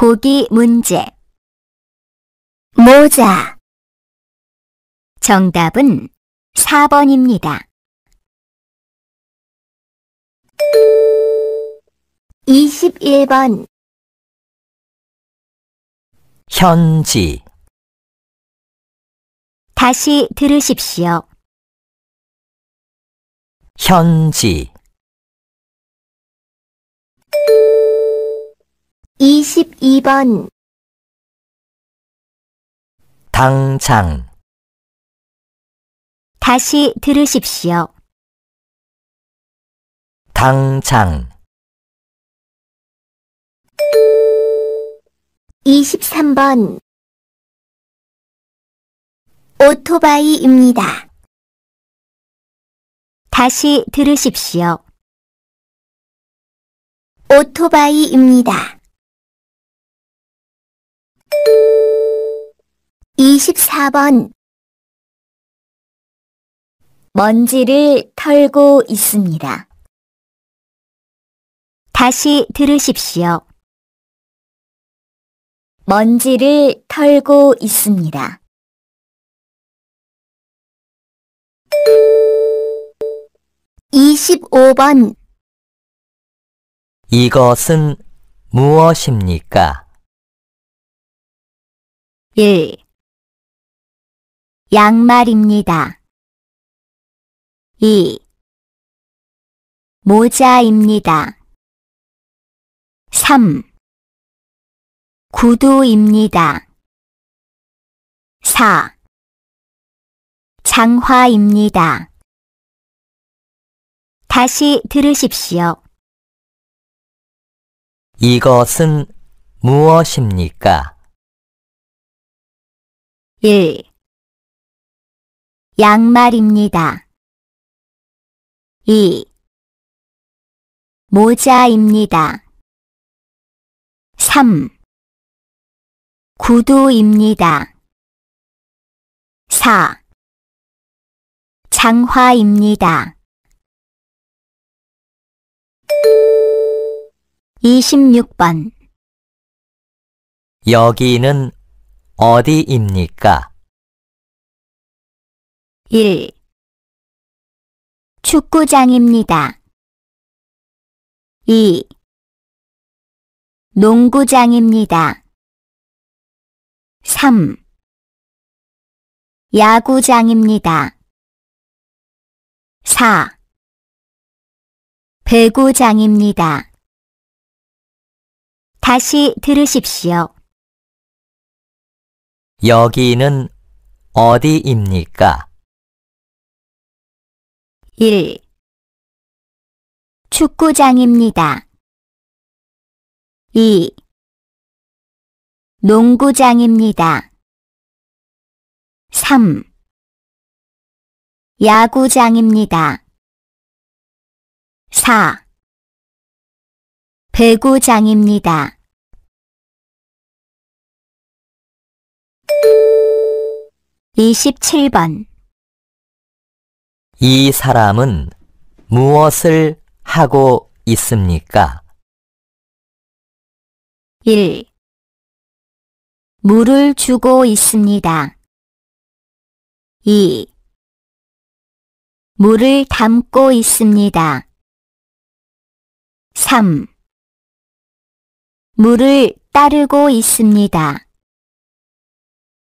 보기 문제 모자 정답은 4번입니다. 21번 현지 다시 들으십시오. 현지 22번 당장 다시 들으십시오. 당장 23번 오토바이입니다. 다시 들으십시오. 오토바이입니다. 24번 먼지를 털고 있습니다. 다시 들으십시오. 먼지를 털고 있습니다. 25번 이것은 무엇입니까? 1. 예. 양말입니다. 2. 모자입니다. 3. 구두입니다. 4. 장화입니다. 다시 들으십시오. 이것은 무엇입니까? 1. 예. 양말입니다. 2. 모자입니다. 3. 구두입니다. 4. 장화입니다. 26번 여기는 어디입니까? 1. 축구장입니다. 2. 농구장입니다. 3. 야구장입니다. 4. 배구장입니다. 다시 들으십시오. 여기는 어디입니까? 1. 축구장입니다. 2. 농구장입니다. 3. 야구장입니다. 4. 배구장입니다. 27번 이 사람은 무엇을 하고 있습니까? 1. 물을 주고 있습니다. 2. 물을 담고 있습니다. 3. 물을 따르고 있습니다.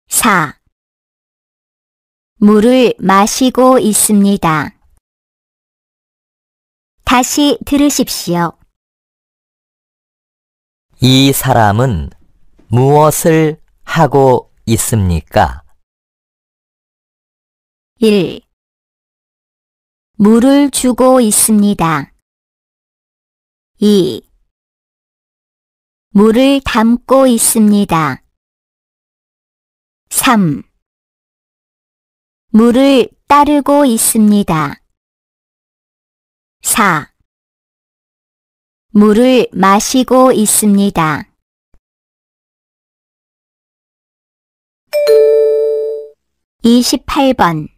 4. 물을 마시고 있습니다. 다시 들으십시오. 이 사람은 무엇을 하고 있습니까? 1. 물을 주고 있습니다. 2. 물을 담고 있습니다. 3. 물을 따르고 있습니다. 4. 물을 마시고 있습니다. 28번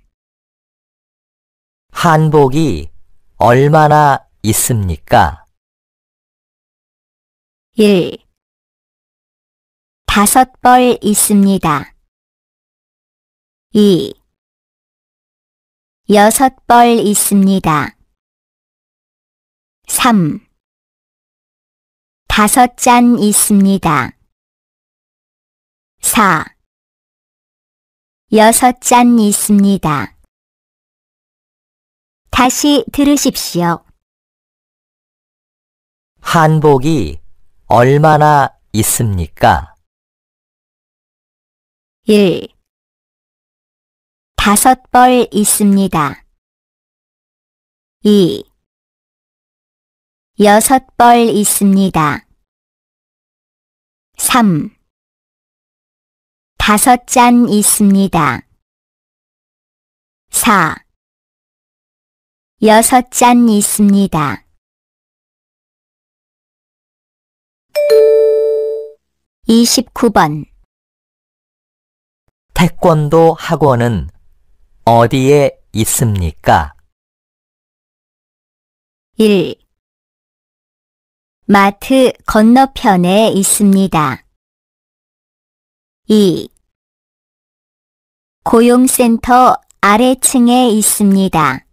한복이 얼마나 있습니까? 1. 다섯 벌 있습니다. 2. 여섯 벌 있습니다. 3. 다섯 잔 있습니다. 4. 여섯 잔 있습니다. 다시 들으십시오. 한복이 얼마나 있습니까? 1. 다섯 벌 있습니다. 2. 여섯 벌 있습니다. 3. 다섯 잔 있습니다. 4. 여섯 잔 있습니다. 29번 태권도 학원은 어디에 있습니까? 1. 마트 건너편에 있습니다. 2. 고용센터 아래층에 있습니다.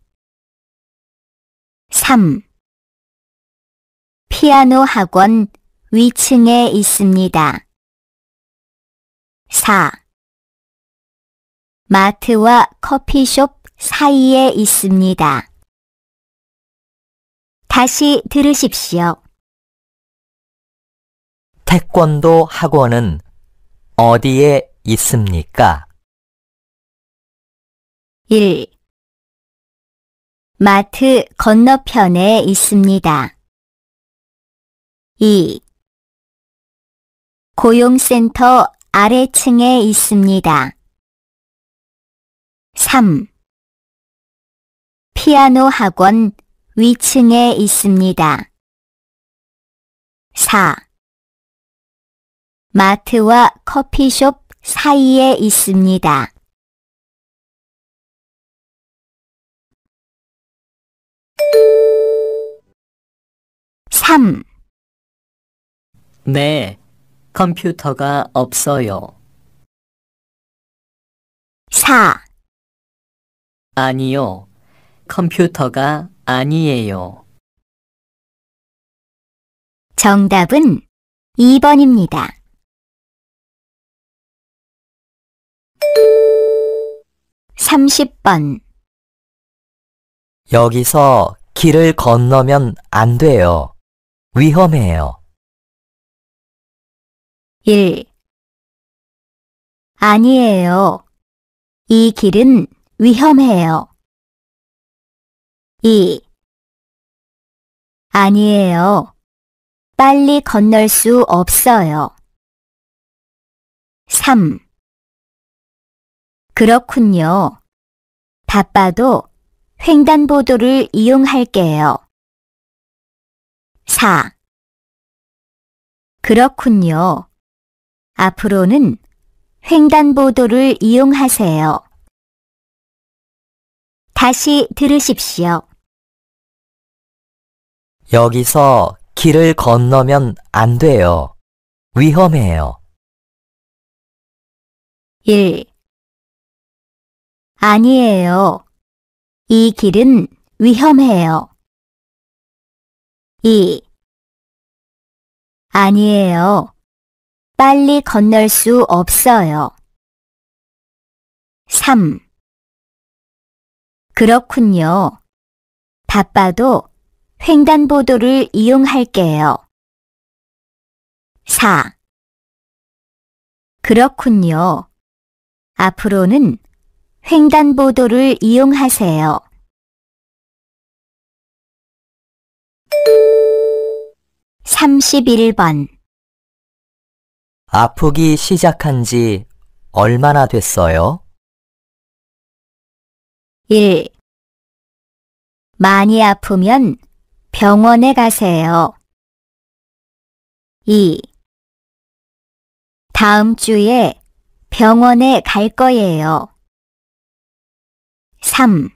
3. 피아노 학원 위층에 있습니다. 4. 마트와 커피숍 사이에 있습니다. 다시 들으십시오. 태권도 학원은 어디에 있습니까? 1. 마트 건너편에 있습니다. 2. 고용센터 아래층에 있습니다. 3. 피아노 학원 위층에 있습니다. 4. 마트와 커피숍 사이에 있습니다. 3. 네, 컴퓨터가 없어요. 4. 아니요. 컴퓨터가 아니에요. 정답은 2번입니다. 삼십 번 여기서 길을 건너면 안 돼요. 위험해요. 1. 아니에요. 이 길은 위험해요. 2. 아니에요. 빨리 건널 수 없어요. 3. 그렇군요. 바빠도 횡단보도를 이용할게요. 4. 그렇군요. 앞으로는 횡단보도를 이용하세요. 다시 들으십시오. 여기서 길을 건너면 안 돼요. 위험해요. 1. 아니에요. 이 길은 위험해요. 2. 아니에요. 빨리 건널 수 없어요. 3. 그렇군요. 바빠도 횡단보도를 이용할게요. 4. 그렇군요. 앞으로는 횡단보도를 이용하세요. 삼십번 아프기 시작한 지 얼마나 됐어요? 1. 많이 아프면 병원에 가세요. 2. 다음 주에 병원에 갈 거예요. 3.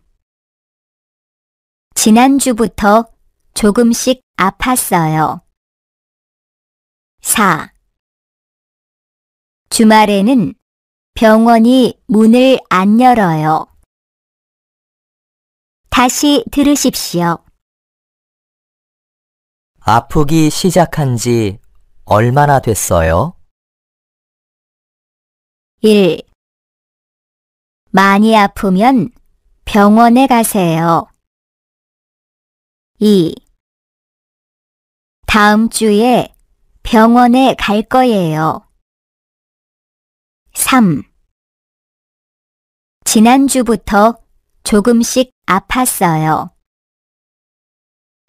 지난주부터 조금씩 아팠어요. 4. 주말에는 병원이 문을 안 열어요. 다시 들으십시오. 아프기 시작한 지 얼마나 됐어요? 1. 많이 아프면 병원에 가세요. 2. 다음 주에 병원에 갈 거예요. 3. 지난주부터 조금씩 아팠어요.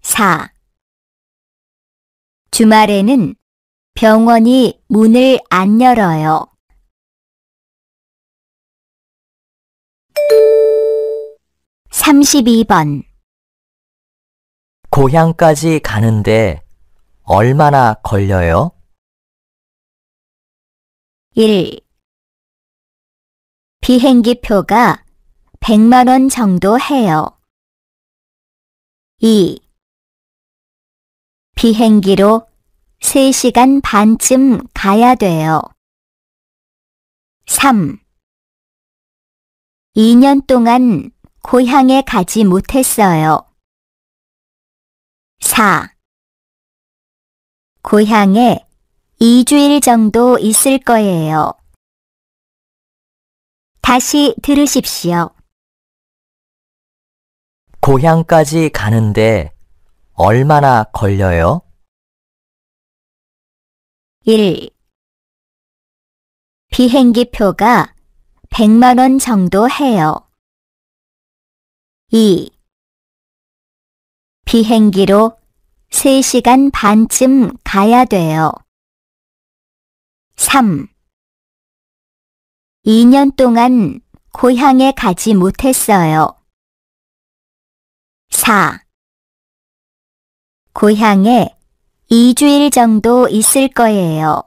4. 주말에는 병원이 문을 안 열어요. 32번 고향까지 가는데 얼마나 걸려요? 1. 비행기 표가 100만 원 정도 해요. 2. 비행기로 3시간 반쯤 가야 돼요. 3. 2년 동안 고향에 가지 못했어요. 4. 고향에 2주일 정도 있을 거예요. 다시 들으십시오. 고향까지 가는데 얼마나 걸려요? 1. 비행기표가 100만 원 정도 해요. 2. 비행기로 3시간 반쯤 가야 돼요. 3. 2년 동안 고향에 가지 못했어요. 4. 고향에 2주일 정도 있을 거예요.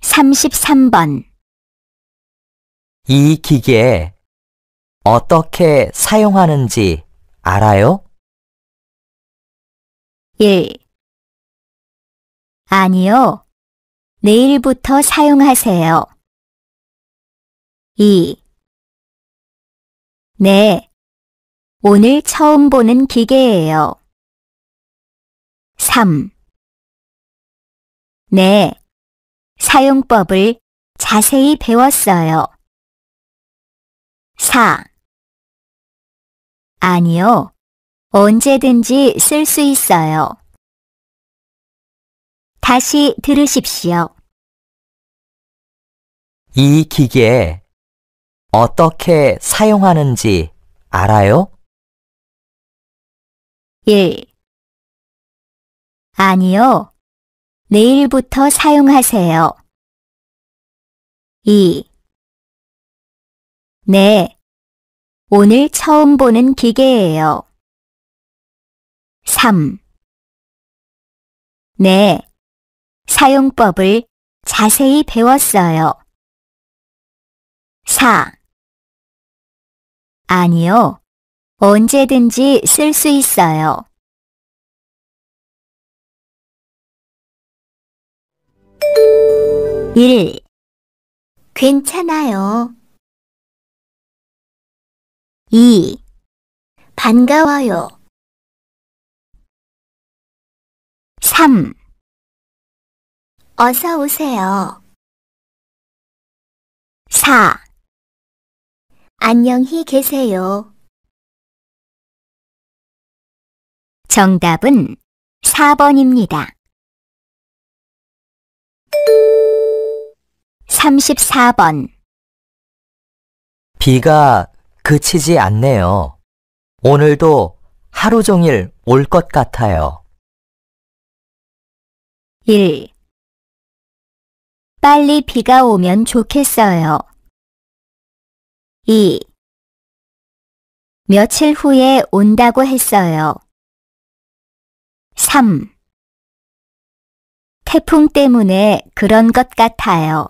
삼십번이 기계 어떻게 사용하는지 알아요? 1. 아니요. 내일부터 사용하세요. 2. 네. 오늘 처음 보는 기계예요. 3. 네. 사용법을 자세히 배웠어요. 4. 아니요. 언제든지 쓸 수 있어요. 다시 들으십시오. 이 기계 어떻게 사용하는지 알아요? 예. 아니요. 내일부터 사용하세요. 2. 네. 오늘 처음 보는 기계예요. 3. 네. 사용법을 자세히 배웠어요. 4. 아니요. 언제든지 쓸 수 있어요. 1. 괜찮아요. 2. 반가워요. 3. 어서 오세요. 4. 안녕히 계세요. 정답은 4번입니다. 34번 비가 그치지 않네요. 오늘도 하루 종일 올 것 같아요. 1. 빨리 비가 오면 좋겠어요. 2. 며칠 후에 온다고 했어요. 3. 태풍 때문에 그런 것 같아요.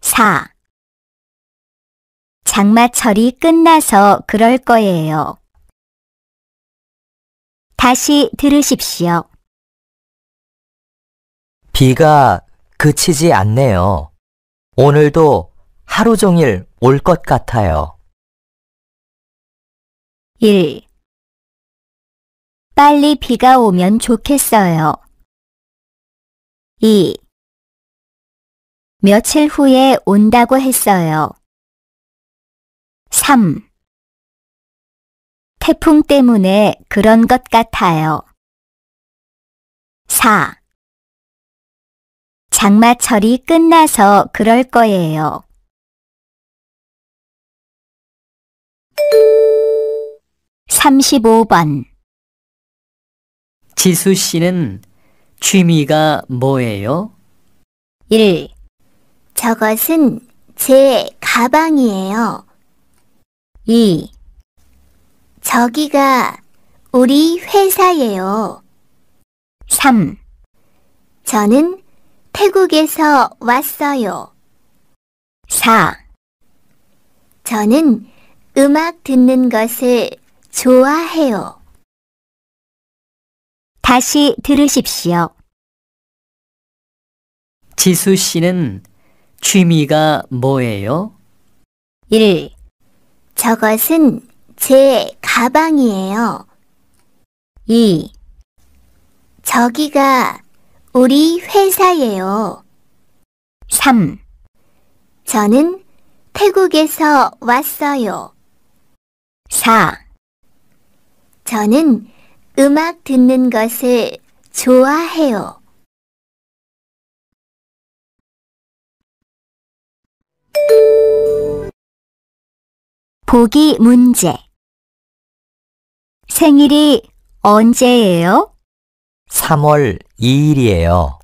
4. 장마철이 끝나서 그럴 거예요. 다시 들으십시오. 비가 그치지 않네요. 오늘도 하루 종일 올 것 같아요. 1. 빨리 비가 오면 좋겠어요. 2. 며칠 후에 온다고 했어요. 3. 태풍 때문에 그런 것 같아요. 4. 장마철이 끝나서 그럴 거예요. 35번 지수 씨는 취미가 뭐예요? 1. 저것은 제 가방이에요. 2. 저기가 우리 회사예요. 3. 저는 태국에서 왔어요. 4. 저는 음악 듣는 것을 좋아해요. 다시 들으십시오. 지수 씨는 취미가 뭐예요? 1. 저것은 제 가방이에요. 2. 저기가 우리 회사예요. 3. 저는 태국에서 왔어요. 4. 저는 음악 듣는 것을 좋아해요. 보기 문제. 생일이 언제예요? 3월 2일이에요.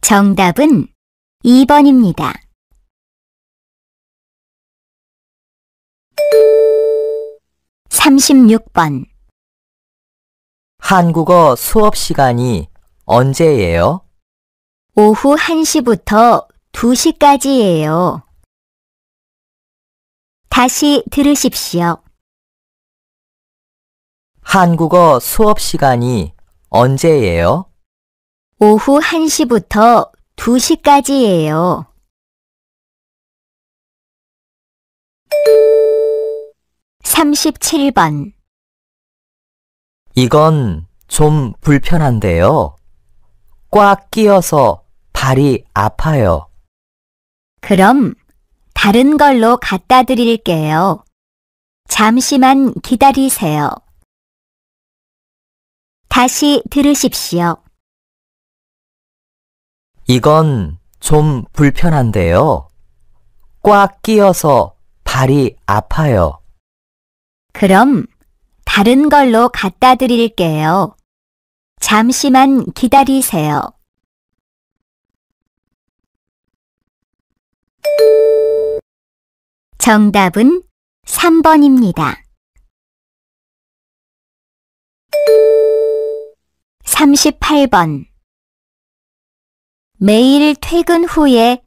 정답은 2번입니다. 36번 한국어 수업 시간이 언제예요? 오후 1시부터 2시까지예요. 다시 들으십시오. 한국어 수업 시간이 언제예요? 오후 1시부터 2시까지예요. 37번 이건 좀 불편한데요. 꽉 끼어서 발이 아파요. 그럼 다른 걸로 갖다 드릴게요. 잠시만 기다리세요. 다시 들으십시오. 이건 좀 불편한데요. 꽉 끼어서 발이 아파요. 그럼 다른 걸로 갖다 드릴게요. 잠시만 기다리세요. 정답은 3번입니다. 38번 매일 퇴근 후에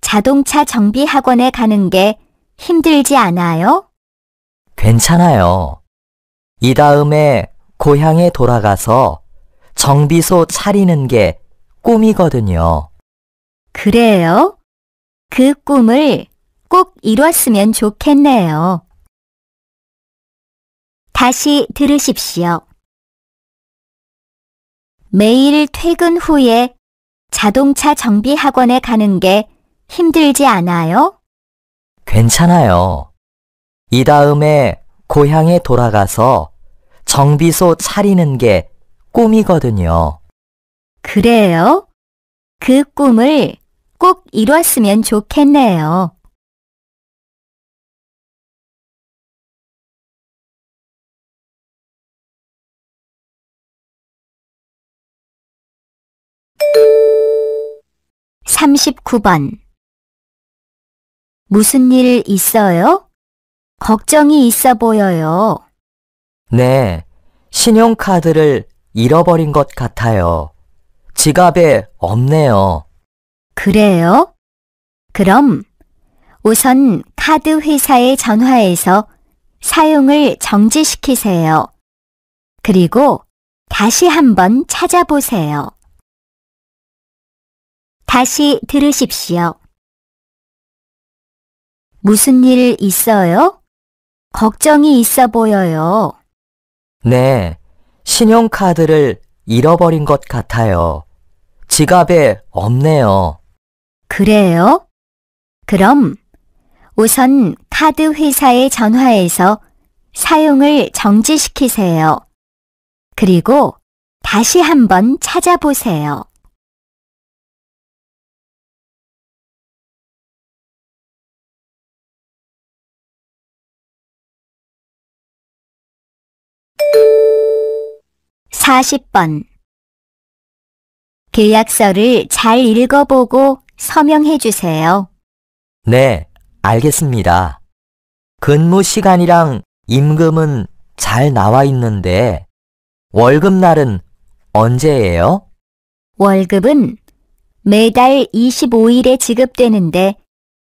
자동차 정비 학원에 가는 게 힘들지 않아요? 괜찮아요. 이 다음에 고향에 돌아가서 정비소 차리는 게 꿈이거든요. 그래요? 그 꿈을 꼭 이뤘으면 좋겠네요. 다시 들으십시오. 매일 퇴근 후에 자동차 정비 학원에 가는 게 힘들지 않아요? 괜찮아요. 이 다음에 고향에 돌아가서 정비소 차리는 게 꿈이거든요. 그래요? 그 꿈을 꼭 이뤘으면 좋겠네요. (39번) 무슨 일 있어요? 걱정이 있어 보여요. 네, 신용카드를 잃어버린 것 같아요. 지갑에 없네요. 그래요? 그럼 우선 카드 회사에 전화해서 사용을 정지시키세요. 그리고 다시 한번 찾아보세요. 다시 들으십시오. 무슨 일 있어요? 걱정이 있어 보여요. 네, 신용카드를 잃어버린 것 같아요. 지갑에 없네요. 그래요? 그럼 우선 카드 회사에 전화해서 사용을 정지시키세요. 그리고 다시 한번 찾아보세요. 40번 계약서를 잘 읽어보고 서명해 주세요. 네, 알겠습니다. 근무 시간이랑 임금은 잘 나와 있는데 월급날은 언제예요? 월급은 매달 25일에 지급되는데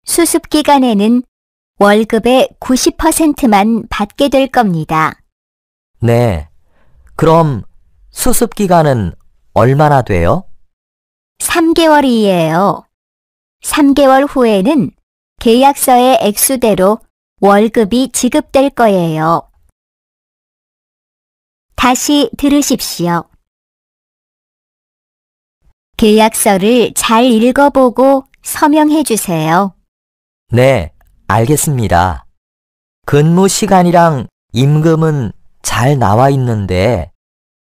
수습 기간에는 월급의 90%만 받게 될 겁니다. 네, 그럼 수습 기간은 얼마나 돼요? 3개월이에요. 3개월 후에는 계약서의 액수대로 월급이 지급될 거예요. 다시 들으십시오. 계약서를 잘 읽어보고 서명해 주세요. 네, 알겠습니다. 근무 시간이랑 임금은 잘 나와 있는데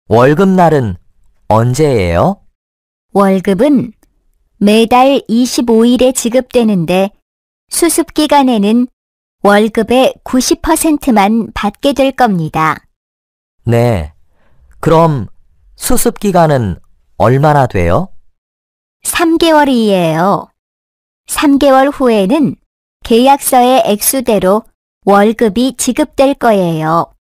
월급날은 언제예요? 월급은 매달 25일에 지급되는데 수습 기간에는 월급의 90%만 받게 될 겁니다. 네. 그럼 수습 기간은 얼마나 돼요? 3개월이에요. 3개월 후에는 계약서의 액수대로 월급이 지급될 거예요.